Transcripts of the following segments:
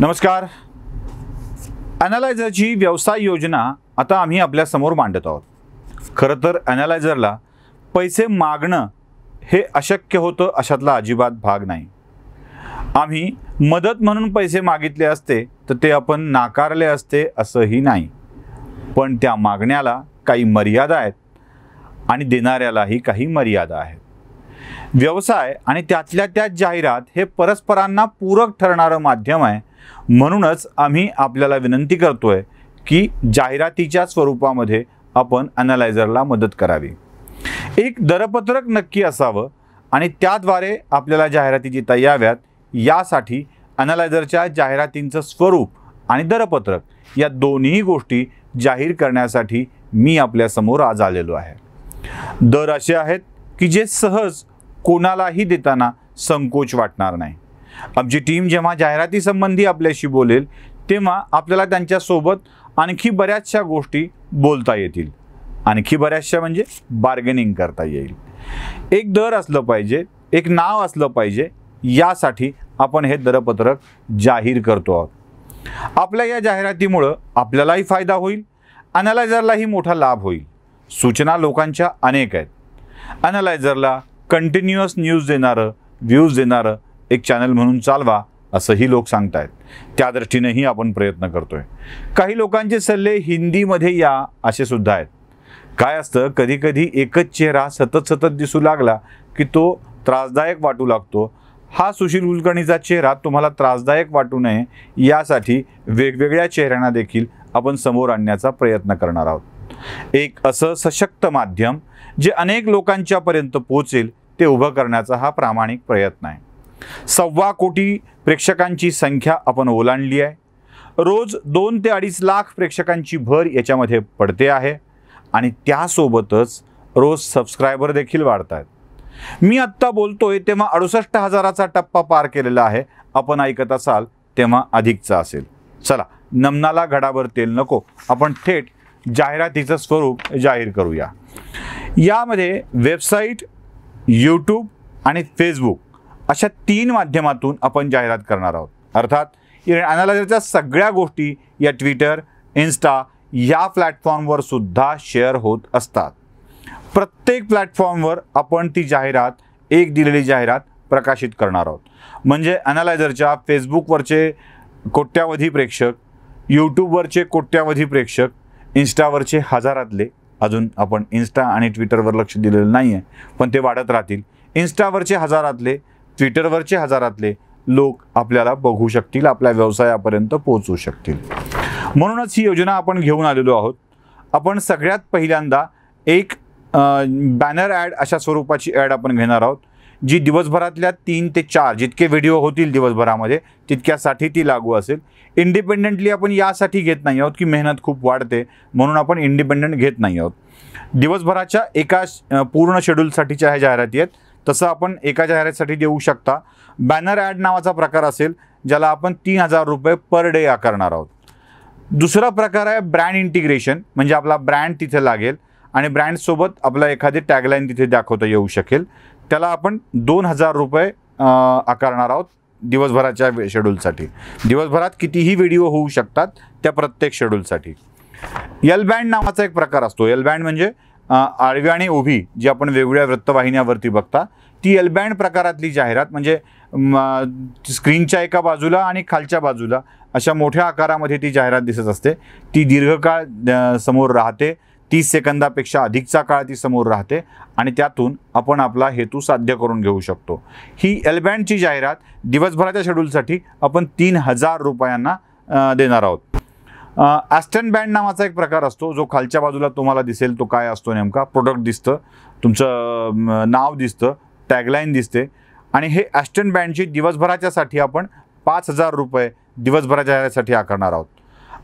नमस्कार ॲनालायझरची व्यवसाय योजना आता आम्ही आपल्यासमोर मांडत आहोत खरं तर ॲनालायझरला पैसे मागणं हे अशक्य होतं अशातला अजिबात भाग नाही आम्ही मदत म्हणून पैसे मागितले असते तर ते आपण नाकारले असते असंही नाही पण त्या मागण्याला काही मर्यादा आहेत आणि देणाऱ्यालाही काही मर्यादा आहेत व्यवसाय आणि त्यातल्या त्यात जाहिरात हे परस्परांना पूरक ठरणारं माध्यम आहे म्हणूनच आम्ही आपल्याला विनंती करतो आहे की जाहिरातीच्या स्वरूपामध्ये आपण ॲनालायझरला मदत करावी एक दरपत्रक नक्की असावं आणि त्याद्वारे आपल्याला जाहिराती जिता याव्यात यासाठी ॲनालायझरच्या जाहिरातींचं स्वरूप आणि दरपत्रक या दोन्ही गोष्टी जाहीर करण्यासाठी मी आपल्यासमोर आज आलेलो आहे दर असे आहेत की जे सहज कोणालाही देताना संकोच वाटणार नाही आमची टीम जेव्हा जाहिरातीसंबंधी आपल्याशी बोलेल तेव्हा आपल्याला त्यांच्यासोबत आणखी बऱ्याचशा गोष्टी बोलता येतील आणखी बऱ्याचशा म्हणजे बार्गेनिंग करता येईल एक दर असलं पाहिजे एक नाव असलं पाहिजे यासाठी आपण हे दरपत्रक जाहीर करतो आहोत आपल्या या जाहिरातीमुळं आपल्यालाही फायदा होईल अनालायझरलाही मोठा लाभ होईल सूचना लोकांच्या अनेक आहेत अनालायझरला कंटिन्युअस न्यूज देणारं व्ह्यूज देणारं एक चॅनल म्हणून चालवा असंही लोक सांगत आहेत त्या दृष्टीनेही आपण प्रयत्न करतोय काही लोकांचे सल्ले हिंदीमध्ये या असे सुद्धा आहेत काय असतं कधी कधी एकच चेहरा सतत सतत दिसू लागला की तो त्रासदायक वाटू लागतो हा सुशील कुलकर्णीचा चेहरा तुम्हाला त्रासदायक वाटू नये यासाठी वेगवेगळ्या चेहऱ्यांना देखील आपण समोर आणण्याचा प्रयत्न करणार आहोत एक असं सशक्त माध्यम जे अनेक लोकांच्यापर्यंत पोहोचेल ते उभं करण्याचा हा प्रामाणिक प्रयत्न आहे सव्वा कोटी प्रेक्षकांची संख्या आपण ओलांडली आहे रोज दोन ते अडीच लाख प्रेक्षकांची भर याच्यामध्ये पडते आहे आणि त्यासोबतच रोज सबस्क्रायबर देखील वाढत आहेत मी आत्ता बोलतोय तेव्हा अडुसष्ट हजाराचा टप्पा पार केलेला आहे आपण ऐकत असाल तेव्हा अधिकचा असेल चला नमनाला घडाभर तेल नको आपण थेट जाहिरातीचं स्वरूप जाहीर करूया यामध्ये वेबसाईट यूट्यूब आणि फेसबुक अशा तीन माध्यमातून आपण जाहिरात करणार आहोत अर्थात अनालायझरच्या सगळ्या गोष्टी या ट्विटर इन्स्टा या प्लॅटफॉर्मवर सुद्धा शेअर होत असतात प्रत्येक प्लॅटफॉर्मवर आपण ती जाहिरात एक दिलेली जाहिरात प्रकाशित करणार आहोत म्हणजे अनालायझरच्या फेसबुकवरचे कोट्यावधी प्रेक्षक यूट्यूबवरचे कोट्यावधी प्रेक्षक इन्स्टावरचे हजारातले अजून आपण इन्स्टा आणि ट्विटरवर लक्ष दिलेलं नाही आहे पण ते वाढत राहतील इन्स्टावरचे हजारातले ट्विटरवरचे हजारातले लोक आपल्याला बघू शकतील आपल्या व्यवसायापर्यंत पोहोचू शकतील म्हणूनच ही योजना आपण घेऊन आलेलो आहोत आपण सगळ्यात पहिल्यांदा एक बॅनर ॲड अशा स्वरूपाची ॲड आपण घेणार आहोत जी दिवसभरातल्या तीन ते चार जितके व्हिडिओ होतील दिवसभरामध्ये तितक्यासाठी ती लागू असेल इंडिपेंडेंटली आपण यासाठी घेत नाही आहोत की मेहनत खूप वाढते म्हणून आपण इंडिपेंडंट घेत नाही आहोत दिवसभराच्या एका पूर्ण शेड्यूलसाठीच्या ह्या जाहिराती आहेत तसं आपण एका जाहिरातीसाठी देऊ शकता बॅनर ॲड नावाचा प्रकार असेल ज्याला आपण तीन हजार रुपये पर डे आकारणार आहोत दुसरा प्रकार आहे ब्रँड इंटिग्रेशन म्हणजे आपला ब्रँड तिथे लागेल आणि ब्रँडसोबत आपला एखादी टॅगलाईन तिथे दाखवता येऊ शकेल त्याला आपण दोन हजार रुपये आकारणार आहोत दिवसभराच्या शेड्यूलसाठी दिवसभरात कितीही व्हिडिओ होऊ शकतात त्या प्रत्येक शेड्यूलसाठी यल बँड नावाचा एक प्रकार असतो यल बँड म्हणजे आडवी आणि उभी जी आपण वेगवेगळ्या वृत्तवाहिन्यावरती बघता ती यल बँड प्रकारातली जाहिरात म्हणजे स्क्रीनच्या एका बाजूला आणि खालच्या बाजूला अशा मोठ्या आकारामध्ये ती जाहिरात दिसत असते ती दीर्घकाळ समोर राहते तीस सेकंदापेक्षा अधिकचा काळ ती समोर राहते आणि त्यातून आपण आपला हेतू साध्य करून घेऊ शकतो ही एलबँडची जाहिरात दिवसभराच्या शेड्यूलसाठी आपण तीन हजार रुपयांना देणार आहोत ॲस्टन बँड नावाचा एक प्रकार असतो जो खालच्या बाजूला तुम्हाला दिसेल तो काय असतो नेमका प्रोडक्ट दिसतं तुमचं नाव दिसतं टॅगलाईन दिसते आणि हे ॲस्टन बँडची दिवसभराच्यासाठी आपण पाच हजार रुपये दिवसभराच्या ह्यासाठी आकारणार आहोत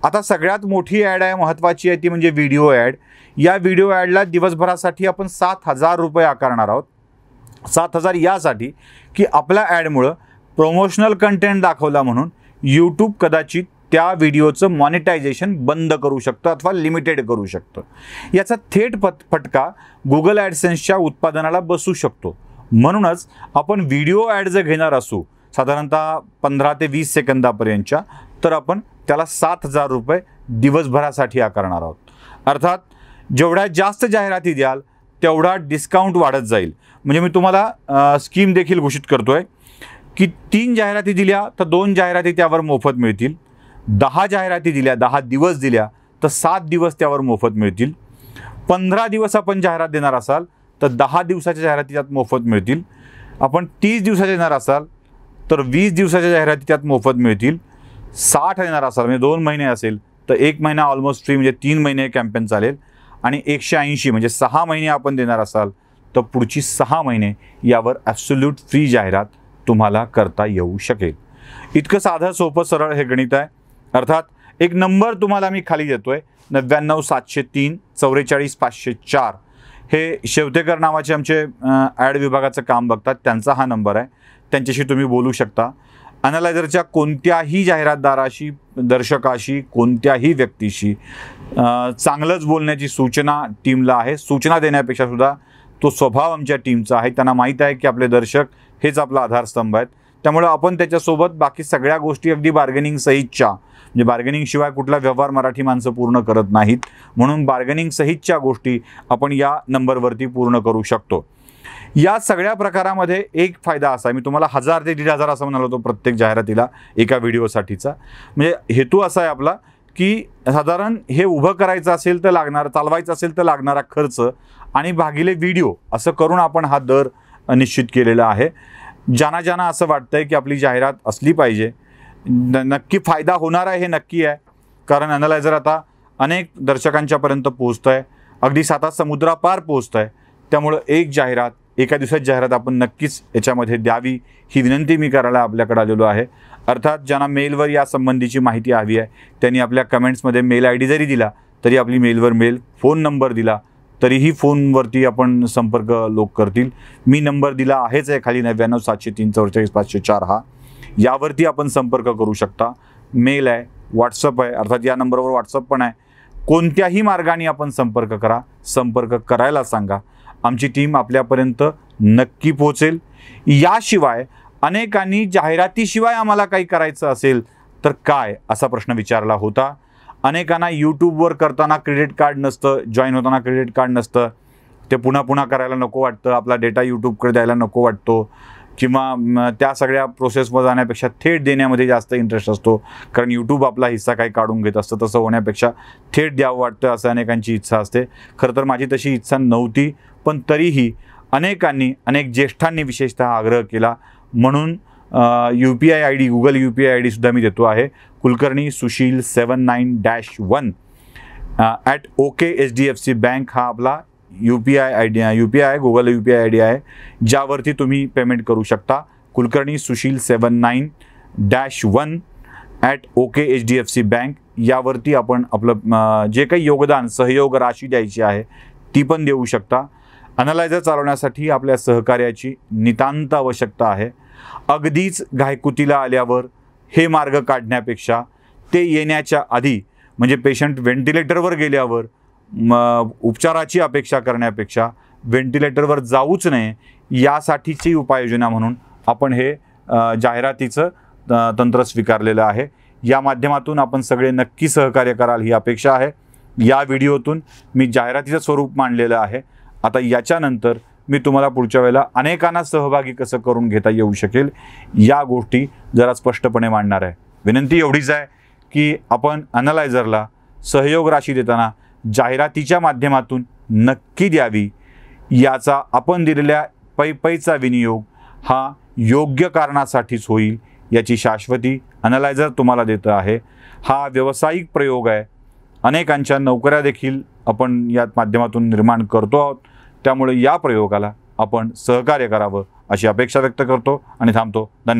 आता सगळ्यात मोठी ॲड आहे महत्त्वाची आहे ती म्हणजे व्हिडिओ ॲड या व्हिडिओ ॲडला दिवसभरासाठी आपण सात हजार रुपये आकारणार आहोत सात हजार यासाठी की आपल्या ॲडमुळं प्रमोशनल कंटेंट दाखवला म्हणून यूट्यूब कदाचित त्या व्हिडिओचं मॉनिटायझेशन बंद करू शकतं अथवा लिमिटेड करू शकतं याचा थेट पत फटका गुगल ॲडसेन्सच्या उत्पादनाला बसू शकतो म्हणूनच आपण व्हिडिओ ॲड जर घेणार असू साधारणतः पंधरा ते वीस सेकंदापर्यंतच्या तर आपण त्याला सात हजार रुपये दिवसभरासाठी आकारणार आहोत अर्थात जेवढ्या जास्त जाहिराती द्याल तेवढा डिस्काउंट वाढत जाईल म्हणजे मी तुम्हाला स्कीम देखील घोषित करतो आहे की तीन जाहिराती दिल्या तर दोन जाहिराती त्यावर मोफत मिळतील दहा जाहिराती दिल्या दहा दिवस दिल्या तर सात दिवस त्यावर मोफत मिळतील पंधरा दिवस आपण जाहिरात देणार असाल तर दहा दिवसाच्या जाहिराती त्यात मोफत मिळतील आपण तीस दिवसाच्या देणार असाल तर वीस दिवसाच्या जाहिराती त्यात मोफत मिळतील साठ येणार असाल म्हणजे दोन महिने असेल तर एक महिना ऑलमोस्ट फ्री म्हणजे तीन महिने कॅम्पेन चालेल आणि एकशे ऐंशी म्हणजे सहा महिने आपण देणार असाल तर पुढची सहा महिने यावर ॲब्सोल्यूट फ्री जाहिरात तुम्हाला करता येऊ शकेल इतकं साधं सोपं सरळ हे गणित आहे अर्थात एक नंबर तुम्हाला मी खाली देतो आहे नव्याण्णव सातशे तीन चौवेचाळीस पाचशे चार हे शेवतेकर नावाचे आमचे ॲड विभागाचं काम बघतात त्यांचा हा नंबर आहे त्यांच्याशी तुम्ही बोलू शकता अनालायझरच्या कोणत्याही जाहिरातदाराशी दर्शकाशी कोणत्याही व्यक्तीशी चांगलंच बोलण्याची सूचना टीमला आहे सूचना देण्यापेक्षा सुद्धा तो स्वभाव आमच्या टीमचा आहे त्यांना माहीत आहे की आपले दर्शक हेच आपला आधारस्तंभ आहेत त्यामुळे आपण त्याच्यासोबत बाकी सगळ्या गोष्टी अगदी बार्गेनिंग सहितच्या म्हणजे शिवाय कुठला व्यवहार मराठी माणसं पूर्ण करत नाहीत म्हणून बार्गेनिंग सहितच्या गोष्टी आपण या नंबरवरती पूर्ण करू शकतो या सगळ्या प्रकारामध्ये एक फायदा असा मी तुम्हाला हजार ते दीड हजार असं म्हणालो होतो प्रत्येक जाहिरातीला एका व्हिडिओसाठीचा म्हणजे हेतू असा आहे आपला की साधारण हे उभं करायचं असेल तर लागणार चालवायचं असेल तर लागणारा खर्च आणि भागिले व्हिडिओ असं करून आपण हा दर निश्चित केलेला आहे ज्यांना ज्यांना असं वाटतंय की आपली जाहिरात असली पाहिजे नक्की फायदा होणार आहे हे नक्की आहे कारण अनलायझर आता अनेक दर्शकांच्यापर्यंत पोहोचतं आहे अगदी सातात समुद्रापार पोहोचतं आहे त्यामुळं एक जाहिरात एका दिवसात जाहिरात आपण नक्कीच याच्यामध्ये द्यावी ही विनंती मी करायला आपल्याकडे आलेलो आहे अर्थात ज्यांना मेलवर या संबंधीची माहिती हवी आहे त्यांनी आपल्या कमेंट्समध्ये मेल आय डी जरी दिला तरी आपली मेलवर मेल फोन नंबर दिला तरीही फोनवरती आपण संपर्क लोक करतील मी नंबर दिला आहेच आहे खाली नव्याण्णव सातशे तीन चौवेचाळीस पाचशे चार हा यावरती आपण संपर्क करू शकता मेल आहे व्हॉट्सअप आहे अर्थात या नंबरवर व्हॉट्सअप पण आहे कोणत्याही मार्गाने आपण संपर्क करा संपर्क करायला सांगा आमची टीम आपल्यापर्यंत नक्की पोहोचेल याशिवाय अनेकांनी जाहिरातीशिवाय आम्हाला काही करायचं असेल तर काय असा प्रश्न विचारला होता अनेकांना यूट्यूबवर करताना क्रेडिट कार्ड नसतं जॉईन होताना क्रेडिट कार्ड नसतं ते पुन्हा पुन्हा करायला नको वाटतं आपला डेटा यूट्यूबकडे द्यायला नको वाटतो किंवा त्या सगळ्या प्रोसेसवर जाण्यापेक्षा थेट देण्यामध्ये जास्त इंटरेस्ट असतो कारण यूट्यूब आपला हिस्सा काही काढून घेत असतं तसं होण्यापेक्षा थेट द्यावं वाटतं असं अनेकांची इच्छा असते खरं तर माझी तशी इच्छा नव्हती पण तरीही अनेकांनी अनेक ज्येष्ठांनी विशेषतः आग्रह केला म्हणून U P I I D Google U P I I डीसुद्धा मी देतो आहे Kulkarni Sushil seven nine dash one at okay H D F C bank हा आपला U P I I D U P I Google U P I I D आहे ज्यावरती तुम्ही payment करू शकता Kulkarni Sushil seven nine dash one at okay H D F C bank यावरती आपण आपलं जे काही योगदान सहयोग राशी द्यायची आहे ती पण देऊ शकता अनलायझर चालवण्यासाठी आपल्या सहकार्याची नितांत आवश्यकता आहे अगदीच घायकुतीला आल्यावर हे मार्ग काढण्यापेक्षा ते येण्याच्या आधी म्हणजे पेशंट व्हेंटिलेटरवर गेल्यावर म उपचाराची अपेक्षा करण्यापेक्षा व्हेंटिलेटरवर जाऊच नये यासाठीची उपाययोजना म्हणून आपण हे जाहिरातीचं तंत्र स्वीकारलेलं आहे या माध्यमातून आपण सगळे नक्की सहकार्य कराल ही अपेक्षा आहे या व्हिडिओतून मी जाहिरातीचं स्वरूप मांडलेलं आहे आता याच्यानंतर मी तुम्हाला पुढच्या वेळेला अनेकांना सहभागी कसं करून घेता येऊ शकेल या गोष्टी जरा स्पष्टपणे मांडणार आहे विनंती एवढीच आहे की आपण अनलायझरला सहयोग राशी देताना जाहिरातीच्या माध्यमातून नक्की द्यावी याचा आपण दिलेल्या पै पैचा विनियोग हा योग्य कारणासाठीच होईल याची शाश्वती अनलायझर तुम्हाला देतं आहे हा व्यावसायिक प्रयोग आहे अनेकांच्या नोकऱ्या देखील आपण या माध्यमातून निर्माण करतो आहोत त्यामुळे या प्रयोगाला आपण सहकार्य करावं अशी अपेक्षा व्यक्त करतो आणि थांबतो धन्यवाद